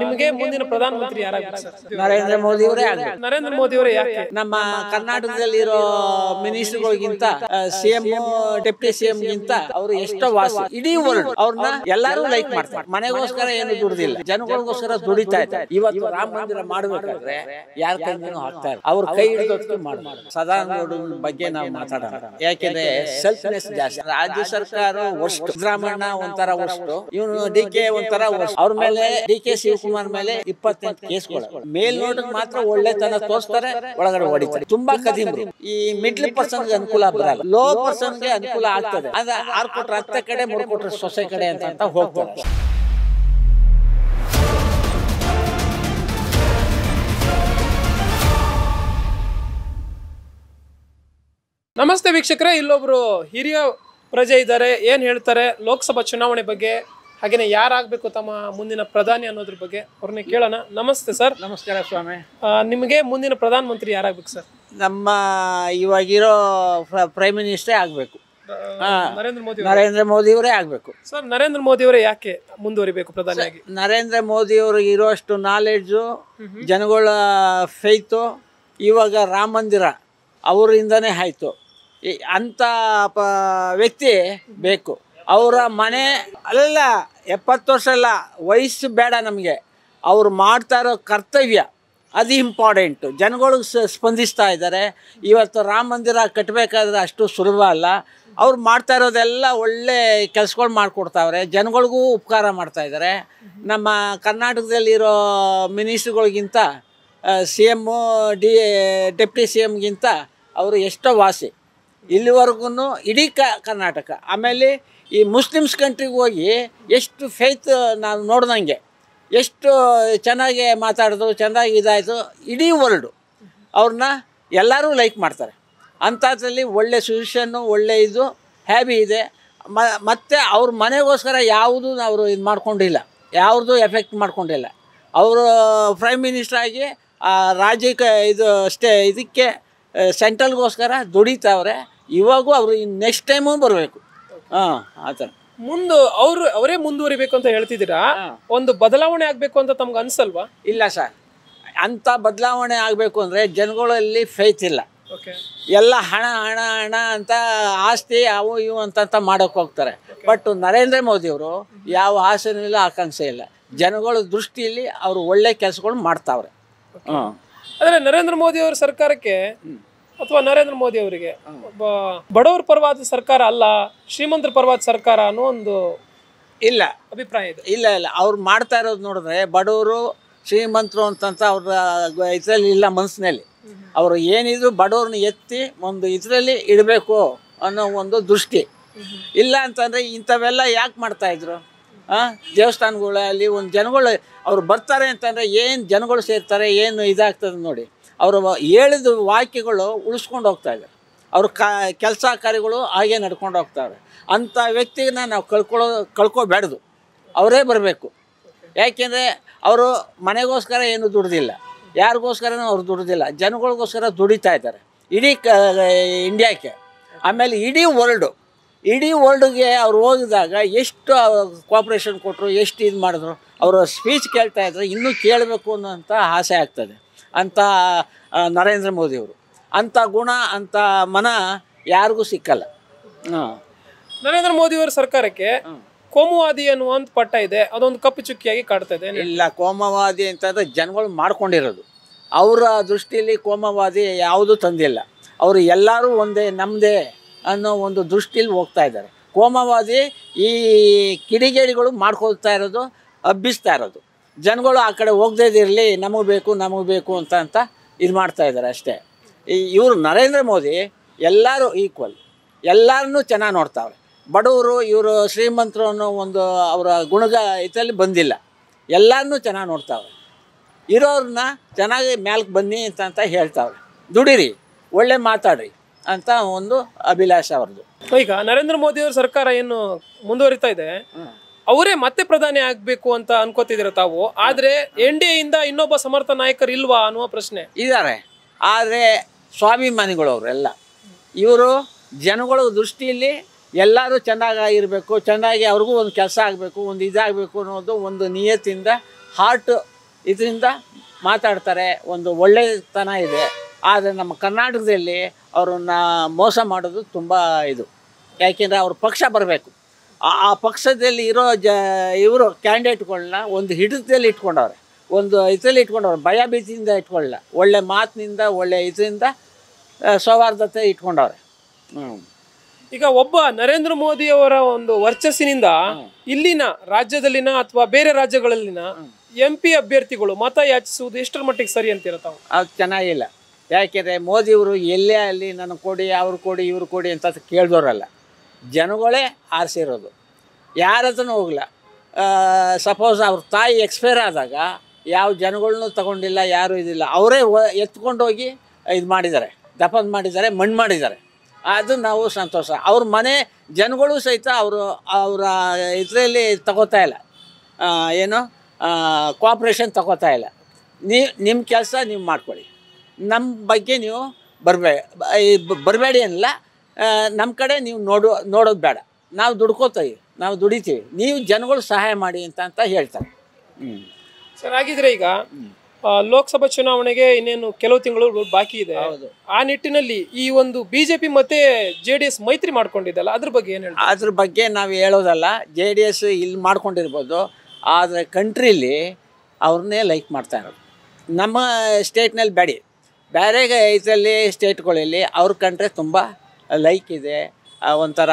ನಿಮಗೆ ಮುಂದಿನ ಪ್ರಧಾನಮಂತ್ರಿ ಯಾರಾಗ್ಬೇಕು ಸರ್ ನರೇಂದ್ರ ಮೋದಿ ಅವರೇ ನರೇಂದ್ರ ಮೋದಿ ಅವರೇ ಯಾಕೆ ನಮ್ಮ ಕರ್ನಾಟಕದಲ್ಲಿ ಇರೋ ಮಿನಿಸ್ಟರ್ಗಳಿಗಿಂತ ಸಿಎಂ ಡೆಪ್ಟಿ ಸಿಎಂ ಗಿಂತ ಅವರು ಎಷ್ಟೋ ವಾಸ ಇಡೀ ವರ್ಲ್ಡ್ ಅವ್ರನ್ನ ಎಲ್ಲಾರು ಲೈಕ್ ಮಾಡ್ತಾರೆ ಮನೆಗೋಸ್ಕರ ಏನು ದುಡಿದಿಲ್ಲ ಜನಗಳಿಗೋಸ್ಕರ ದುಡಿತಾ ಇದ್ದಾರೆ ಇವತ್ತು ರಾಮ ಮಂದಿರ ಮಾಡ್ಬೇಕಾದ್ರೆ ಯಾರ ಕೈನೂ ಹಾಕ್ತಾರೆ ಅವ್ರ ಕೈ ಹಿಡಿದೋದಕ್ಕೆ ಮಾಡ್ಬಾರ್ದು ಸದಾನಂದ ಬಗ್ಗೆ ನಾವು ಮಾತಾಡೋಣ ಯಾಕೆಂದ್ರೆ ಸೆಲ್ಫ್ನೆಸ್ ಜಾಸ್ತಿ ರಾಜ್ಯ ಸರ್ಕಾರ ವರ್ಷ ಬ್ರಾಹ್ಮಣ ಒಂಥರ ವರ್ಷ ಇವನು ಡಿ ಕೆ ಒಂಥರ ವರ್ಷ ಅವ್ರ ಮೇಲೆ ಡಿ ಕೆ ಶಿವಕುಮಾರ್ ಮೇಲೆ ಇಪ್ಪತ್ತೆಂಟು ಕೇಸ್ಗಳು ಮೇಲ್ನೋಟಕ್ಕೆ ಮಾತ್ರ ಒಳ್ಳೆತನ ತೋರಿಸ್ತಾರೆ ಒಳಗಡೆ ಹೊಡಿತಾರೆ ತುಂಬಾ ಕದಿಮ್ ಈ ಮಿಡ್ಲ್ ಪರ್ಸನ್ ಅನುಕೂಲ ಬರಲ್ಲ ಲೋ ಪರ್ಸನ್ ಗೆ ಅನುಕೂಲ ಆಗ್ತದೆ ಅಂದ್ರೆ ಆರು ಕೊಟ್ರೆ ಹತ್ತ ಕಡೆ ಮೂರು ಕೊಟ್ರೆ ಸೊಸೆ ಕಡೆ ಅಂತ ಅಂತ ಹೋಗ್ತಾರೆ ನಮಸ್ತೆ ವೀಕ್ಷಕರೇ ಇಲ್ಲೊಬ್ರು ಹಿರಿಯ ಪ್ರಜೆ ಇದ್ದಾರೆ ಏನ್ ಹೇಳ್ತಾರೆ ಲೋಕಸಭಾ ಚುನಾವಣೆ ಬಗ್ಗೆ ಹಾಗೇನೆ ಯಾರಾಗಬೇಕು ತಮ್ಮ ಮುಂದಿನ ಪ್ರಧಾನಿ ಅನ್ನೋದ್ರ ಬಗ್ಗೆ ಅವ್ರನ್ನ ಕೇಳೋಣ ನಮಸ್ತೆ ಸರ್ ನಮಸ್ಕಾರ ಸ್ವಾಮಿ ನಿಮಗೆ ಮುಂದಿನ ಪ್ರಧಾನ ಮಂತ್ರಿ ಯಾರಾಗಬೇಕು ಸರ್ ನಮ್ಮ ಇವಾಗಿರೋ ಪ್ರೈಮ್ ಮಿನಿಸ್ಟ್ರೇ ಆಗಬೇಕು ನರೇಂದ್ರ ಮೋದಿ ನರೇಂದ್ರ ಮೋದಿಯವರೇ ಆಗಬೇಕು ಸರ್ ನರೇಂದ್ರ ಮೋದಿಯವರೇ ಯಾಕೆ ಮುಂದುವರಿಬೇಕು ಪ್ರಧಾನಿಯಾಗಿ ನರೇಂದ್ರ ಮೋದಿಯವ್ರಿಗೆ ಇರುವಷ್ಟು ನಾಲೆಡ್ಜು ಜನಗಳ ಫೇತು ಇವಾಗ ರಾಮ ಮಂದಿರ ಅವರಿಂದನೇ ಆಯಿತು ಅಂಥ ಪ ವ್ಯಕ್ತಿ ಬೇಕು ಅವರ ಮನೆ ಅಲ್ಲ ಎಪ್ಪತ್ತು ವರ್ಷ ಅಲ್ಲ ವಯಸ್ಸು ಬೇಡ ನಮಗೆ ಅವ್ರು ಮಾಡ್ತಾ ಇರೋ ಕರ್ತವ್ಯ ಅದು ಇಂಪಾರ್ಟೆಂಟು ಜನಗಳು ಸ್ಪಂದಿಸ್ತಾ ಇದ್ದಾರೆ ಇವತ್ತು ರಾಮ ಮಂದಿರ ಕಟ್ಟಬೇಕಾದ್ರೆ ಅಷ್ಟು ಸುಲಭ ಅಲ್ಲ ಅವ್ರು ಮಾಡ್ತಾ ಇರೋದೆಲ್ಲ ಒಳ್ಳೆ ಕೆಲಸಗಳು ಮಾಡಿಕೊಡ್ತಾವ್ರೆ ಜನಗಳಿಗೂ ಉಪಕಾರ ಮಾಡ್ತಾಯಿದ್ದಾರೆ ನಮ್ಮ ಕರ್ನಾಟಕದಲ್ಲಿರೋ ಮಿನಿಸ್ಟ್ರುಗಳಿಗಿಂತ C M D deputy C ಎಮ್ಗಿಂತ ಅವರು ಎಷ್ಟೋ ವಾಸಿ ಇಲ್ಲಿವರೆಗೂ ಇಡೀ ಕ ಕರ್ನಾಟಕ ಆಮೇಲೆ ಈ ಮುಸ್ಲಿಮ್ಸ್ ಕಂಟ್ರಿಗೆ ಹೋಗಿ ಎಷ್ಟು ಫೇತ್ ನಾನು ನೋಡ್ದಂಗೆ ಎಷ್ಟು ಚೆನ್ನಾಗಿ ಮಾತಾಡಿದ್ರು ಚೆನ್ನಾಗಿ ಇದಾಯಿತು ಇಡೀ ವರ್ಲ್ಡು ಅವ್ರನ್ನ ಎಲ್ಲರೂ ಲೈಕ್ ಮಾಡ್ತಾರೆ ಅಂಥದ್ರಲ್ಲಿ ಒಳ್ಳೆ ಸೊಲ್ಯೂಷನ್ನು ಒಳ್ಳೆ ಇದು ಹ್ಯಾಬಿ ಇದೆ ಮತ್ತು ಅವ್ರ ಮನೆಗೋಸ್ಕರ ಯಾವುದೂ ಅವರು ಇದು ಮಾಡ್ಕೊಂಡಿಲ್ಲ ಯಾವ್ದು ಎಫೆಕ್ಟ್ ಮಾಡ್ಕೊಂಡಿಲ್ಲ ಅವರು ಪ್ರೈಮ್ ಮಿನಿಸ್ಟರ್ ಆಗಿ ರಾಜ್ಯಕ್ಕೆ ಇದು ಸ್ಟೇ ಇದಕ್ಕೆ ಸೆಂಟ್ರಲ್ಗೋಸ್ಕರ ದುಡಿತಾವ್ರೆ ಇವಾಗೂ ಅವರು ನೆಕ್ಸ್ಟ್ ಟೈಮು ಬರಬೇಕು ಆ ಥರ ಮುಂದೆ ಅವ್ರು ಅವರೇ ಮುಂದುವರಿಬೇಕು ಅಂತ ಹೇಳ್ತಿದ್ದೀರಾ ಒಂದು ಬದಲಾವಣೆ ಆಗ್ಬೇಕು ಅಂತ ತಮ್ಗೆ ಅನ್ಸಲ್ವಾ ಇಲ್ಲ ಸರ್ ಅಂತ ಬದಲಾವಣೆ ಆಗಬೇಕು ಅಂದರೆ ಜನಗಳಲ್ಲಿ ಫೇತ್ ಇಲ್ಲ ಎಲ್ಲ ಹಣ ಹಣ ಹಣ ಅಂತ ಆಸ್ತಿ ಅವು ಇವು ಅಂತ ಮಾಡೋಕೆ ಹೋಗ್ತಾರೆ ಬಟ್ ನರೇಂದ್ರ ಮೋದಿ ಅವರು ಯಾವ ಆಸೆನೂ ಇಲ್ಲ ಆಕಾಂಕ್ಷೆ ಇಲ್ಲ ಜನಗಳ ದೃಷ್ಟಿಯಲ್ಲಿ ಅವರು ಒಳ್ಳೆ ಕೆಲಸಗಳು ಮಾಡ್ತಾವ್ರೆ ಹ್ಞೂ ಆದರೆ ನರೇಂದ್ರ ಮೋದಿ ಅವರ ಸರ್ಕಾರಕ್ಕೆ ಅಥವಾ ನರೇಂದ್ರ ಮೋದಿ ಅವರಿಗೆ ಬಡವರ ಪರವಾದ ಸರ್ಕಾರ ಅಲ್ಲ ಶ್ರೀಮಂತರ ಪರ್ವಾದ ಸರ್ಕಾರ ಅನ್ನೋ ಒಂದು ಇಲ್ಲ ಅಭಿಪ್ರಾಯ ಇದೆ ಇಲ್ಲ ಇಲ್ಲ ಅವ್ರು ಮಾಡ್ತಾ ಇರೋದು ನೋಡಿದ್ರೆ ಬಡವರು ಶ್ರೀಮಂತರು ಅಂತಂತ ಅವ್ರ ಇದರಲ್ಲಿ ಇಲ್ಲ ಮನಸ್ಸಿನಲ್ಲಿ ಅವರು ಏನಿದ್ರು ಬಡವ್ರನ್ನ ಎತ್ತಿ ಒಂದು ಇದರಲ್ಲಿ ಇಡಬೇಕು ಅನ್ನೋ ಒಂದು ದೃಷ್ಟಿ ಇಲ್ಲ ಅಂತಂದರೆ ಇಂಥವೆಲ್ಲ ಯಾಕೆ ಮಾಡ್ತಾಯಿದ್ರು ಹಾಂ ದೇವಸ್ಥಾನಗಳಲ್ಲಿ ಒಂದು ಜನಗಳು ಅವ್ರು ಬರ್ತಾರೆ ಅಂತಂದರೆ ಏನು ಜನಗಳು ಸೇರ್ತಾರೆ ಏನು ಇದಾಗ್ತದೆ ನೋಡಿ ಅವರು ಹೇಳಿದ ವಾಕ್ಯಗಳು ಉಳಿಸ್ಕೊಂಡು ಹೋಗ್ತಾ ಇದೆ ಅವ್ರ ಕ ಕೆಲಸ ಕಾರ್ಯಗಳು ಹಾಗೆ ನಡ್ಕೊಂಡು ಹೋಗ್ತಾರೆ ಅಂಥ ವ್ಯಕ್ತಿನ ನಾವು ಕಳ್ಕೊಳ್ಳೋ ಕಳ್ಕೊಬೇಡ್ದು ಅವರೇ ಬರಬೇಕು ಯಾಕೆಂದರೆ ಅವರು ಮನೆಗೋಸ್ಕರ ಏನು ದುಡ್ದಿಲ್ಲ ಯಾರಿಗೋಸ್ಕರನೂ ಅವ್ರು ದುಡ್ದಿಲ್ಲ ಜನಗಳಿಗೋಸ್ಕರ ದುಡಿತಾ ಇದ್ದಾರೆ ಇಡೀ ಕ ಇಂಡಿಯಾಕ್ಕೆ ಆಮೇಲೆ ಇಡೀ ವರ್ಲ್ಡು ಇಡೀ ವರ್ಲ್ಡ್ಗೆ ಅವ್ರು ಹೋಗಿದಾಗ ಎಷ್ಟು ಕೋಪ್ರೇಷನ್ ಕೊಟ್ಟರು ಎಷ್ಟು ಇದು ಮಾಡಿದ್ರು ಅವರ ಸ್ಪೀಚ್ ಕೇಳ್ತಾ ಇದ್ದರೆ ಇನ್ನೂ ಕೇಳಬೇಕು ಅನ್ನೋಂಥ ಆಸೆ ಆಗ್ತದೆ ಅಂತ ನರೇಂದ್ರ ಮೋದಿಯವರು ಅಂಥ ಗುಣ ಅಂಥ ಮನ ಯಾರಿಗೂ ಸಿಕ್ಕಲ್ಲ ನರೇಂದ್ರ ಮೋದಿಯವರ ಸರ್ಕಾರಕ್ಕೆ ಕೋಮುವಾದಿ ಅನ್ನುವ ಪಟ್ಟ ಇದೆ ಅದೊಂದು ಕಪ್ಪು ಚುಕ್ಕಿಯಾಗಿ ಕಾಡ್ತಾ ಇದೆ ಇಲ್ಲ ಕೋಮವಾದಿ ಅಂತಂದ್ರೆ ಜನಗಳು ಮಾಡ್ಕೊಂಡಿರೋದು ಅವರ ದೃಷ್ಟಿಯಲ್ಲಿ ಕೋಮವಾದಿ ಯಾವುದೂ ತಂದಿಲ್ಲ ಅವರು ಎಲ್ಲರೂ ಒಂದೇ ನಮ್ಮದೇ ಅನ್ನೋ ಒಂದು ದೃಷ್ಟಿಯಲ್ಲಿ ಹೋಗ್ತಾ ಇದ್ದಾರೆ ಕೋಮವಾದಿ ಈ ಕಿಡಿಗೇಡಿಗಳು ಮಾಡ್ಕೊಳ್ತಾ ಇರೋದು ಹಬ್ಬಿಸ್ತಾ ಇರೋದು ಜನಗಳು ಆ ಕಡೆ ಹೋಗ್ದೇದಿರಲಿ ನಮಗೆ ಬೇಕು ನಮಗೆ ಬೇಕು ಅಂತ ಅಂತ ಇದು ಮಾಡ್ತಾ ಇದ್ದಾರೆ ಅಷ್ಟೇ ಈ ಇವರು ನರೇಂದ್ರ ಮೋದಿ ಎಲ್ಲರೂ ಈಕ್ವಲ್ ಎಲ್ಲರನ್ನೂ ಚೆನ್ನಾಗಿ ನೋಡ್ತಾವ್ರೆ ಬಡವರು ಇವರು ಶ್ರೀಮಂತರು ಅನ್ನೋ ಒಂದು ಅವರ ಗುಣಗ ಇದರಲ್ಲಿ ಬಂದಿಲ್ಲ ಎಲ್ಲರನ್ನೂ ಚೆನ್ನಾಗಿ ನೋಡ್ತಾವೆ ಇರೋರನ್ನ ಚೆನ್ನಾಗಿ ಮ್ಯಾಲ್ಗೆ ಬನ್ನಿ ಅಂತ ಅಂತ ಹೇಳ್ತಾವ್ರೆ ದುಡಿರಿ ಒಳ್ಳೆ ಮಾತಾಡ್ರಿ ಅಂತ ಒಂದು ಅಭಿಲಾಷ ಅವ್ರದ್ದು ಈಗ ನರೇಂದ್ರ ಮೋದಿ ಸರ್ಕಾರ ಏನು ಮುಂದುವರಿತಾ ಇದೆ ಅವರೇ ಮತ್ತೆ ಪ್ರಧಾನಿ ಆಗ್ಬೇಕು ಅಂತ ಅನ್ಕೋತಿದ್ದೀರ ತಾವು ಆದ್ರೆ ಎನ್ ಡಿ ಇಂದ ಇನ್ನೊಬ್ಬ ಸಮರ್ಥ ನಾಯಕರು ಇಲ್ವಾ ಅನ್ನುವ ಪ್ರಶ್ನೆ ಇದ್ದಾರೆ ಆದರೆ ಸ್ವಾಭಿಮಾನಿಗಳು ಅವರೆಲ್ಲ ಇವರು ಜನಗಳ ದೃಷ್ಟಿಯಲ್ಲಿ ಎಲ್ಲರೂ ಇರಬೇಕು ಚೆನ್ನಾಗಿ ಅವ್ರಿಗೂ ಒಂದು ಕೆಲಸ ಆಗಬೇಕು ಒಂದು ಇದಾಗಬೇಕು ಅನ್ನೋದು ಒಂದು ನಿಯತ್ತಿಂದ ಹಾರ್ಟ್ ಇದರಿಂದ ಮಾತಾಡ್ತಾರೆ ಒಂದು ಒಳ್ಳೆಯತನ ಇದೆ ಆದರೆ ನಮ್ಮ ಕರ್ನಾಟಕದಲ್ಲಿ ಅವರನ್ನ ಮೋಸ ಮಾಡೋದು ತುಂಬ ಇದು ಯಾಕೆಂದರೆ ಅವ್ರ ಪಕ್ಷ ಬರಬೇಕು ಆ ಪಕ್ಷದಲ್ಲಿ ಇರೋ ಜ ಇವರು ಕ್ಯಾಂಡಿಡೇಟ್ಗಳನ್ನ ಒಂದು ಹಿಡಿತದಲ್ಲಿ ಇಟ್ಕೊಂಡವ್ರೆ ಒಂದು ಇದರಲ್ಲಿ ಇಟ್ಕೊಂಡವ್ರೆ ಭಯ ಭೀತಿಯಿಂದ ಇಟ್ಕೊಳ್ಳಲ್ಲ ಒಳ್ಳೆ ಮಾತಿನಿಂದ ಒಳ್ಳೆ ಇದರಿಂದ ಸೌಹಾರ್ದತೆ ಇಟ್ಕೊಂಡವ್ರೆ ಈಗ ಒಬ್ಬ ನರೇಂದ್ರ ಮೋದಿಯವರ ಒಂದು ವರ್ಚಸ್ಸಿನಿಂದ ಇಲ್ಲಿನ ರಾಜ್ಯದಲ್ಲಿನ ಅಥವಾ ಬೇರೆ ರಾಜ್ಯಗಳಲ್ಲಿನ ಎಂ ಪಿ ಅಭ್ಯರ್ಥಿಗಳು ಮತ ಯಾಚಿಸುವುದು ಎಷ್ಟರ ಮಟ್ಟಿಗೆ ಸರಿ ಅಂತೀರ ಅದು ಚೆನ್ನಾಗಿಲ್ಲ ಯಾಕೆಂದರೆ ಮೋದಿಯವರು ಎಲ್ಲೇ ಅಲ್ಲಿ ನನಗೆ ಕೊಡಿ ಅವ್ರು ಕೊಡಿ ಇವ್ರು ಕೊಡಿ ಅಂತ ಕೇಳಿದವರಲ್ಲ ಜನಗಳೇ ಆರಿಸಿರೋದು ಯಾರ ಹತ್ರನೂ ಹೋಗಲ್ಲ ಸಪೋಸ್ ಅವ್ರ ತಾಯಿ ಎಕ್ಸ್ಪೈರ್ ಆದಾಗ ಯಾವ ಜನಗಳನ್ನೂ ತಗೊಂಡಿಲ್ಲ ಯಾರೂ ಇದಿಲ್ಲ ಅವರೇ ಎತ್ಕೊಂಡೋಗಿ ಇದು ಮಾಡಿದ್ದಾರೆ ದಫನ್ ಮಾಡಿದ್ದಾರೆ ಮಣ್ಣು ಮಾಡಿದ್ದಾರೆ ಅದು ನಾವು ಸಂತೋಷ ಅವ್ರ ಮನೆ ಜನಗಳು ಸಹಿತ ಅವರು ಅವರ ಇದರಲ್ಲಿ ತಗೋತಾ ಇಲ್ಲ ಏನು ಕೋಪ್ರೇಷನ್ ತಗೋತಾ ಇಲ್ಲ ನೀವು ನಿಮ್ಮ ಕೆಲಸ ನೀವು ಮಾಡ್ಕೊಳ್ಳಿ ನಮ್ಮ ಬಗ್ಗೆ ನೀವು ಬರಬೇ ಬರಬೇಡಿ ಅನ್ನಲ್ಲ ನಮ್ಮ ಕಡೆ ನೀವು ನೋಡೋ ನೋಡೋದು ಬೇಡ ನಾವು ದುಡ್ಕೋತೀವಿ ನಾವು ದುಡಿತೀವಿ ನೀವು ಜನಗಳು ಸಹಾಯ ಮಾಡಿ ಅಂತ ಅಂತ ಹೇಳ್ತಾರೆ ಹ್ಞೂ ಸರ್ ಹಾಗಿದ್ರೆ ಈಗ ಲೋಕಸಭಾ ಚುನಾವಣೆಗೆ ಇನ್ನೇನು ಕೆಲವು ತಿಂಗಳು ಬಾಕಿ ಇದೆ ಹೌದು ಆ ನಿಟ್ಟಿನಲ್ಲಿ ಈ ಒಂದು ಬಿಜೆಪಿ ಮತ್ತೆ ಜೆ ಡಿ ಎಸ್ ಮೈತ್ರಿ ಮಾಡ್ಕೊಂಡಿದ್ದಲ್ಲ ಅದ್ರ ಬಗ್ಗೆ ಏನು ಹೇಳಿ ಅದ್ರ ಬಗ್ಗೆ ನಾವು ಹೇಳೋದಲ್ಲ ಜೆ ಡಿ ಎಸ್ ಇಲ್ಲಿ ಮಾಡ್ಕೊಂಡಿರ್ಬೋದು ಆದರೆ ಕಂಟ್ರೀಲಿ ಅವ್ರನ್ನೇ ಲೈಕ್ ಮಾಡ್ತಾ ಇರೋದು ನಮ್ಮ ಸ್ಟೇಟ್ನಲ್ಲಿ ಬೇಡಿ ಬೇರೆ ಇದರಲ್ಲಿ ಸ್ಟೇಟ್ಗಳಲ್ಲಿ ಅವ್ರ ಕಂಡ್ರೆ ತುಂಬ ಲೈಕ್ ಇದೆ ಒಂಥರ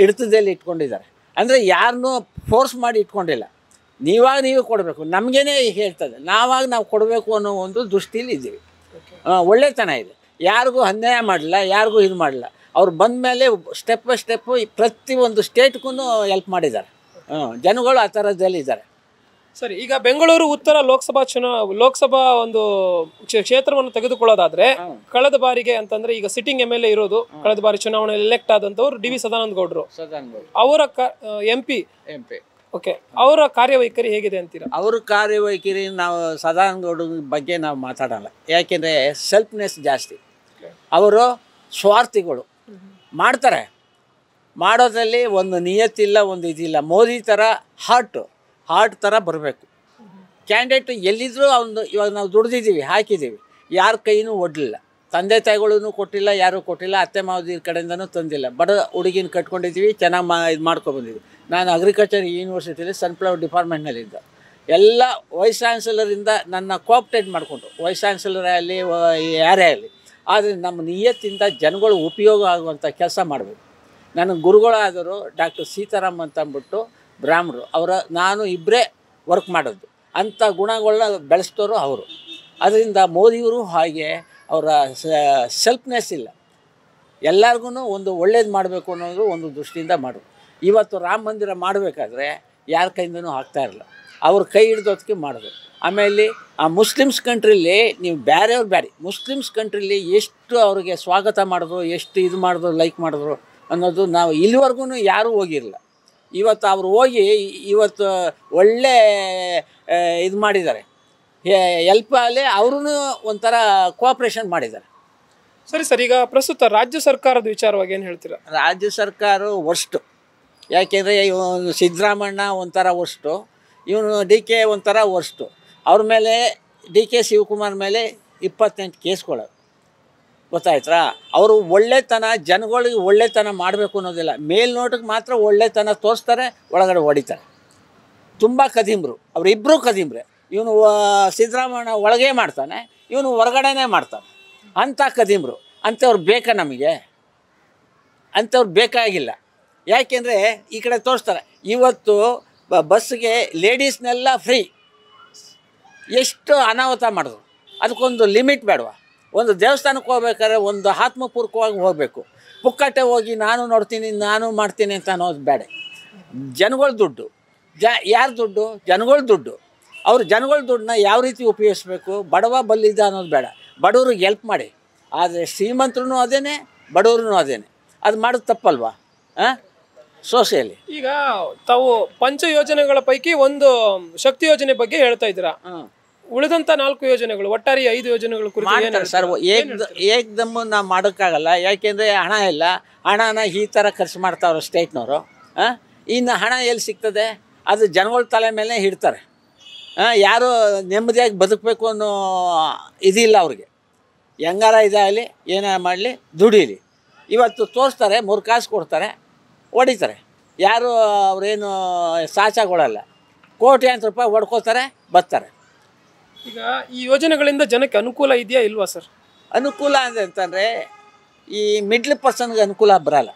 ಹಿಡ್ತದಲ್ಲಿ ಇಟ್ಕೊಂಡಿದ್ದಾರೆ ಅಂದರೆ ಯಾರನ್ನೂ ಫೋರ್ಸ್ ಮಾಡಿ ಇಟ್ಕೊಂಡಿಲ್ಲ ನೀವಾಗ ನೀವು ಕೊಡಬೇಕು ನಮಗೇನೆ ಹೇಳ್ತದೆ ನಾವಾಗ ನಾವು ಕೊಡಬೇಕು ಅನ್ನೋ ಒಂದು ದೃಷ್ಟಿಯಲ್ಲಿ ಇದ್ದೀವಿ ಒಳ್ಳೆತನ ಇದೆ ಯಾರಿಗೂ ಅನ್ಯಾಯ ಮಾಡಲ್ಲ ಯಾರಿಗೂ ಇದು ಮಾಡಲ್ಲ ಅವ್ರು ಬಂದ ಮೇಲೆ ಸ್ಟೆಪ್ ಬೈ ಸ್ಟೆಪ್ಪು ಪ್ರತಿಯೊಂದು ಸ್ಟೇಟ್ಗೂ ಎಲ್ಪ್ ಮಾಡಿದ್ದಾರೆ ಜನಗಳು ಆ ಇದ್ದಾರೆ ಸರಿ ಈಗ ಬೆಂಗಳೂರು ಉತ್ತರ ಲೋಕಸಭಾ ಚುನಾವ ಲೋಕಸಭಾ ಒಂದು ಕ್ಷೇತ್ರವನ್ನು ತೆಗೆದುಕೊಳ್ಳೋದಾದ್ರೆ ಕಳೆದ ಬಾರಿಗೆ ಅಂತಂದ್ರೆ ಈಗ ಸಿಟ್ಟಿಂಗ್ ಎಮ್ ಎಲ್ ಎ ಇರೋದು ಕಳೆದ ಬಾರಿ ಚುನಾವಣೆಯಲ್ಲಿ ಎಲೆಕ್ಟ್ ಆದಂತವ್ರು ಡಿ ವಿ ಸದಾನಂದ ಗೌಡರು ಸದಾನಂದ ಅವರ ಎಂ ಪಿ ಪಿ ಓಕೆ ಅವರ ಕಾರ್ಯವೈಖರಿ ಹೇಗಿದೆ ಅಂತೀರಾ ಅವರ ಕಾರ್ಯವೈಖರಿ ನಾವು ಸದಾನಂದ ಗೌಡರ ಬಗ್ಗೆ ನಾವು ಮಾತಾಡಲ್ಲ ಯಾಕೆಂದರೆ ಸೆಲ್ಫ್ನೆಸ್ ಜಾಸ್ತಿ ಅವರು ಸ್ವಾರ್ಥಿಗಳು ಮಾಡ್ತಾರೆ ಮಾಡೋದ್ರಲ್ಲಿ ಒಂದು ನಿಯತ್ತಿಲ್ಲ ಒಂದು ಇದಿಲ್ಲ ಮೋದಿ ಥರ ಹಾರ್ಟು ಹಾರ್ಟ್ ಥರ ಬರಬೇಕು ಕ್ಯಾಂಡಿಡೇಟ್ ಎಲ್ಲಿದ್ದರೂ ಅವನು ಇವಾಗ ನಾವು ದುಡ್ದಿದ್ದೀವಿ ಹಾಕಿದ್ದೀವಿ ಯಾರ ಕೈನೂ ಒಡ್ಲಿಲ್ಲ ತಂದೆ ತಾಯಿಗಳೂ ಕೊಟ್ಟಿಲ್ಲ ಯಾರೂ ಕೊಟ್ಟಿಲ್ಲ ಅತ್ತೆ ಮಾವದಿರ ಕಡೆಯಿಂದನೂ ತಂದಿಲ್ಲ ಬಡ ಹುಡುಗಿನ ಕಟ್ಕೊಂಡಿದ್ದೀವಿ ಚೆನ್ನಾಗಿ ಮಾ ಇದು ಮಾಡ್ಕೊಬಂದಿದ್ವಿ ನಾನು ಅಗ್ರಿಕಲ್ಚರ್ ಯೂನಿವರ್ಸಿಟಿಯಲ್ಲಿ ಸನ್ಫ್ಲವರ್ ಡಿಪಾರ್ಟ್ಮೆಂಟ್ನಲ್ಲಿದ್ದ ಎಲ್ಲ ವೈಸ್ ಚಾನ್ಸಲರಿಂದ ನನ್ನ ಕೋಆಪ್ಟೇಟ್ ಮಾಡಿಕೊಂಡು ವೈಸ್ ಚಾನ್ಸಲರ್ ಆಗಲಿ ಯಾರೇ ಆಗಲಿ ಆದರೆ ನಮ್ಮ ನಿಯತ್ತಿಂದ ಜನಗಳು ಉಪಯೋಗ ಆಗುವಂಥ ಕೆಲಸ ಮಾಡಬೇಕು ನನ್ನ ಗುರುಗಳಾದರು ಡಾಕ್ಟರ್ ಸೀತಾರಾಮ್ ಅಂತ ಅಂದ್ಬಿಟ್ಟು ಬ್ರಾಹ್ಮರು ಅವರ ನಾನು ಇಬ್ಬರೇ ವರ್ಕ್ ಮಾಡೋದು ಅಂಥ ಗುಣಗಳನ್ನ ಬೆಳೆಸ್ತೋರು ಅವರು ಅದರಿಂದ ಮೋದಿಯವರು ಹಾಗೆ ಅವರ ಸೆಲ್ಫ್ನೆಸ್ ಇಲ್ಲ ಎಲ್ಲರಿಗೂ ಒಂದು ಒಳ್ಳೇದು ಮಾಡಬೇಕು ಅನ್ನೋದು ಒಂದು ದೃಷ್ಟಿಯಿಂದ ಮಾಡು ಇವತ್ತು ರಾಮ ಮಂದಿರ ಮಾಡಬೇಕಾದ್ರೆ ಯಾರ ಕೈಯಿಂದನೂ ಇರಲ್ಲ ಅವ್ರ ಕೈ ಹಿಡ್ದೋದಕ್ಕೆ ಮಾಡಿದ್ರು ಆಮೇಲೆ ಆ ಮುಸ್ಲಿಮ್ಸ್ ಕಂಟ್ರೀಲಿ ನೀವು ಬೇರೆಯವ್ರು ಬೇರೆ ಮುಸ್ಲಿಮ್ಸ್ ಕಂಟ್ರೀಲಿ ಎಷ್ಟು ಅವ್ರಿಗೆ ಸ್ವಾಗತ ಮಾಡಿದ್ರು ಎಷ್ಟು ಇದು ಮಾಡಿದ್ರು ಲೈಕ್ ಮಾಡಿದ್ರು ಅನ್ನೋದು ನಾವು ಇಲ್ಲಿವರೆಗೂ ಯಾರೂ ಹೋಗಿರಲ್ಲ ಇವತ್ತು ಅವರು ಹೋಗಿ ಇವತ್ತು ಒಳ್ಳೆ ಇದು ಮಾಡಿದ್ದಾರೆ ಅಲ್ಲಿ ಅವ್ರೂ ಒಂಥರ ಕೋಆಪ್ರೇಷನ್ ಮಾಡಿದ್ದಾರೆ ಸರಿ ಸರ್ ಈಗ ಪ್ರಸ್ತುತ ರಾಜ್ಯ ಸರ್ಕಾರದ ವಿಚಾರವಾಗಿ ಏನು ಹೇಳ್ತೀರಾ ರಾಜ್ಯ ಸರ್ಕಾರ ವರ್ಷ್ಟು ಯಾಕೆಂದರೆ ಇವನು ಸಿದ್ದರಾಮಣ್ಣ ಒಂಥರ ವರ್ಷ್ಟು ಇವನು ಡಿ ಕೆ ಒಂಥರ ವರ್ಷ್ಟು ಅವ್ರ ಮೇಲೆ ಡಿ ಕೆ ಶಿವಕುಮಾರ್ ಮೇಲೆ ಇಪ್ಪತ್ತೆಂಟು ಕೇಸ್ಗಳು ಗೊತ್ತಾಯ್ತಾ ಅವರು ಒಳ್ಳೆತನ ಜನಗಳಿಗೆ ಒಳ್ಳೆತನ ಮಾಡಬೇಕು ಅನ್ನೋದಿಲ್ಲ ಮೇಲ್ನೋಟಕ್ಕೆ ಮಾತ್ರ ಒಳ್ಳೆತನ ತೋರಿಸ್ತಾರೆ ಒಳಗಡೆ ಹೊಡಿತಾರೆ ತುಂಬ ಕದಿಮ್ರು ಅವರಿಬ್ಬರೂ ಕದಿಮ್ರೆ ಇವನು ಸಿದ್ದರಾಮಯ್ಯ ಒಳಗೆ ಮಾಡ್ತಾನೆ ಇವನು ಹೊರಗಡೆನೇ ಮಾಡ್ತಾನೆ ಅಂಥ ಕದಿಮ್ರು ಅಂಥವ್ರು ಬೇಕಾ ನಮಗೆ ಅಂಥವ್ರು ಬೇಕಾಗಿಲ್ಲ ಯಾಕೆಂದರೆ ಈ ಕಡೆ ತೋರಿಸ್ತಾರೆ ಇವತ್ತು ಬಸ್ಗೆ ಲೇಡೀಸ್ನೆಲ್ಲ ಫ್ರೀ ಎಷ್ಟು ಅನಾಹುತ ಮಾಡಿದ್ರು ಅದಕ್ಕೊಂದು ಲಿಮಿಟ್ ಬೇಡವಾ ಒಂದು ದೇವಸ್ಥಾನಕ್ಕೆ ಹೋಗ್ಬೇಕಾದ್ರೆ ಒಂದು ಆತ್ಮಪೂರ್ವಕವಾಗಿ ಹೋಗಬೇಕು ಪುಕ್ಕಟ್ಟೆ ಹೋಗಿ ನಾನು ನೋಡ್ತೀನಿ ನಾನು ಮಾಡ್ತೀನಿ ಅಂತ ಅನ್ನೋದು ಬೇಡ ಜನಗಳ ದುಡ್ಡು ಜ ಯಾರ ದುಡ್ಡು ಜನಗಳ ದುಡ್ಡು ಅವ್ರು ಜನಗಳ ದುಡ್ಡನ್ನ ಯಾವ ರೀತಿ ಉಪಯೋಗಿಸ್ಬೇಕು ಬಡವ ಬಲ್ಲಿದ್ದ ಅನ್ನೋದು ಬೇಡ ಬಡವ್ರಿಗೆ ಹೆಲ್ಪ್ ಮಾಡಿ ಆದರೆ ಶ್ರೀಮಂತರೂ ಅದೇನೆ ಬಡವ್ರೂ ಅದೇನೆ ಅದು ಮಾಡೋದು ತಪ್ಪಲ್ವಾ ಹಾಂ ಸೋಸೆಯಲ್ಲಿ ಈಗ ತಾವು ಪಂಚ ಯೋಜನೆಗಳ ಪೈಕಿ ಒಂದು ಶಕ್ತಿ ಯೋಜನೆ ಬಗ್ಗೆ ಹೇಳ್ತಾ ಇದ್ದೀರಾ ಉಳಿದಂತ ನಾಲ್ಕು ಯೋಜನೆಗಳು ಒಟ್ಟಾರೆ ಐದು ಯೋಜನೆಗಳು ಸರ್ ಏಕ್ದಮ್ ನಾವು ಮಾಡೋಕ್ಕಾಗಲ್ಲ ಯಾಕೆಂದರೆ ಹಣ ಇಲ್ಲ ಹಣನ ಈ ಥರ ಖರ್ಚು ಮಾಡ್ತಾವ್ರೆ ಸ್ಟೇಟ್ನವರು ಇನ್ನು ಹಣ ಎಲ್ಲಿ ಸಿಗ್ತದೆ ಅದು ಜನಗಳ ತಲೆ ಮೇಲೆ ಇಡ್ತಾರೆ ಯಾರು ನೆಮ್ಮದಿಯಾಗಿ ಬದುಕಬೇಕು ಅನ್ನೋ ಇದಿಲ್ಲ ಅವ್ರಿಗೆ ಹೆಂಗಾರ ಇದಾಗಲಿ ಏನಾರ ಮಾಡಲಿ ದುಡೀಲಿ ಇವತ್ತು ತೋರಿಸ್ತಾರೆ ಮೂರು ಕಾಸು ಕೊಡ್ತಾರೆ ಹೊಡಿತಾರೆ ಯಾರು ಅವರೇನು ಕೋಟಿ ಕೋಟ್ಯಾಂತ ರೂಪಾಯಿ ಹೊಡ್ಕೋತಾರೆ ಬರ್ತಾರೆ ಈಗ ಈ ಯೋಜನೆಗಳಿಂದ ಜನಕ್ಕೆ ಅನುಕೂಲ ಇದೆಯಾ ಇಲ್ವಾ ಸರ್ ಅನುಕೂಲ ಅಂತಂದರೆ ಈ ಮಿಡ್ಲ್ ಪರ್ಸನ್ಗೆ ಅನುಕೂಲ ಬರಲ್ಲ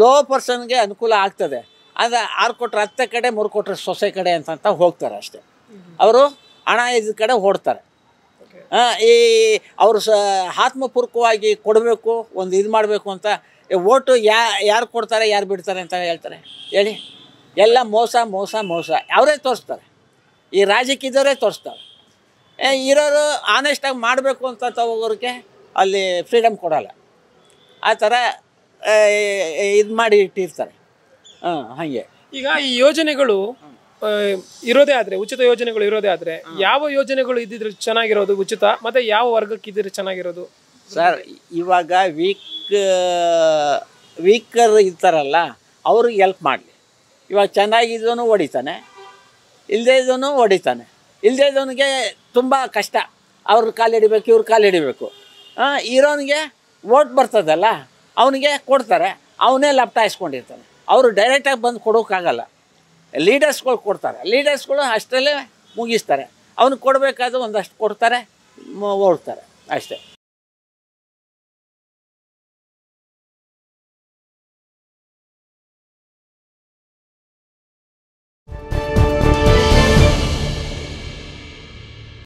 ಲೋ ಪರ್ಸನ್ಗೆ ಅನುಕೂಲ ಆಗ್ತದೆ ಅಂದ್ರೆ ಆರು ಕೊಟ್ಟರೆ ಹತ್ತೆ ಕಡೆ ಮೂರು ಕೊಟ್ಟರೆ ಸೊಸೆ ಕಡೆ ಅಂತ ಹೋಗ್ತಾರೆ ಅಷ್ಟೇ ಅವರು ಹಣ ಇದ್ದ ಕಡೆ ಓಡ್ತಾರೆ ಈ ಅವರು ಸ ಆತ್ಮಪೂರ್ವಕವಾಗಿ ಕೊಡಬೇಕು ಒಂದು ಇದು ಮಾಡಬೇಕು ಅಂತ ಓಟು ಯಾ ಯಾರು ಕೊಡ್ತಾರೆ ಯಾರು ಬಿಡ್ತಾರೆ ಅಂತ ಹೇಳ್ತಾರೆ ಹೇಳಿ ಎಲ್ಲ ಮೋಸ ಮೋಸ ಮೋಸ ಅವರೇ ತೋರಿಸ್ತಾರೆ ಈ ರಾಜಕೀಯದವರೇ ತೋರಿಸ್ತಾರೆ ಇರೋರು ಆನೆಸ್ಟಾಗಿ ಮಾಡಬೇಕು ಅಂತ ತಗೋರಿಗೆ ಅಲ್ಲಿ ಫ್ರೀಡಮ್ ಕೊಡೋಲ್ಲ ಆ ಥರ ಇದು ಮಾಡಿ ಇಟ್ಟಿರ್ತಾರೆ ಹಾಂ ಹಾಗೆ ಈಗ ಈ ಯೋಜನೆಗಳು ಇರೋದೇ ಆದರೆ ಉಚಿತ ಯೋಜನೆಗಳು ಇರೋದೇ ಆದರೆ ಯಾವ ಯೋಜನೆಗಳು ಇದ್ದಿದ್ರೆ ಚೆನ್ನಾಗಿರೋದು ಉಚಿತ ಮತ್ತು ಯಾವ ವರ್ಗಕ್ಕೆ ಇದ್ದಿದ್ರೆ ಚೆನ್ನಾಗಿರೋದು ಸರ್ ಇವಾಗ ವೀಕ್ ವೀಕರ್ ಇರ್ತಾರಲ್ಲ ಅವ್ರಿಗೆ ಎಲ್ಪ್ ಮಾಡಲಿ ಇವಾಗ ಚೆನ್ನಾಗಿದ್ದೂ ಹೊಡಿತಾನೆ ಇಲ್ಲದೇ ಇದ್ದೂ ಹೊಡಿತಾನೆ ಇಲ್ಲದೆ ಇದ್ದವನಿಗೆ ತುಂಬ ಕಷ್ಟ ಅವ್ರ ಕಾಲು ಹಿಡಿಬೇಕು ಇವ್ರ ಕಾಲು ಹಿಡಿಬೇಕು ಇರೋನಿಗೆ ಓಟ್ ಬರ್ತದಲ್ಲ ಅವನಿಗೆ ಕೊಡ್ತಾರೆ ಅವನೇ ಲಪ್ಟಾಯಿಸ್ಕೊಂಡಿರ್ತಾನೆ ಅವರು ಡೈರೆಕ್ಟಾಗಿ ಬಂದು ಕೊಡೋಕ್ಕಾಗಲ್ಲ ಲೀಡರ್ಸ್ಗಳು ಕೊಡ್ತಾರೆ ಲೀಡರ್ಸ್ಗಳು ಅಷ್ಟರಲ್ಲೇ ಮುಗಿಸ್ತಾರೆ ಅವ್ನಿಗೆ ಕೊಡಬೇಕಾದ್ರೂ ಒಂದಷ್ಟು ಕೊಡ್ತಾರೆ ಓಡ್ತಾರೆ ಅಷ್ಟೇ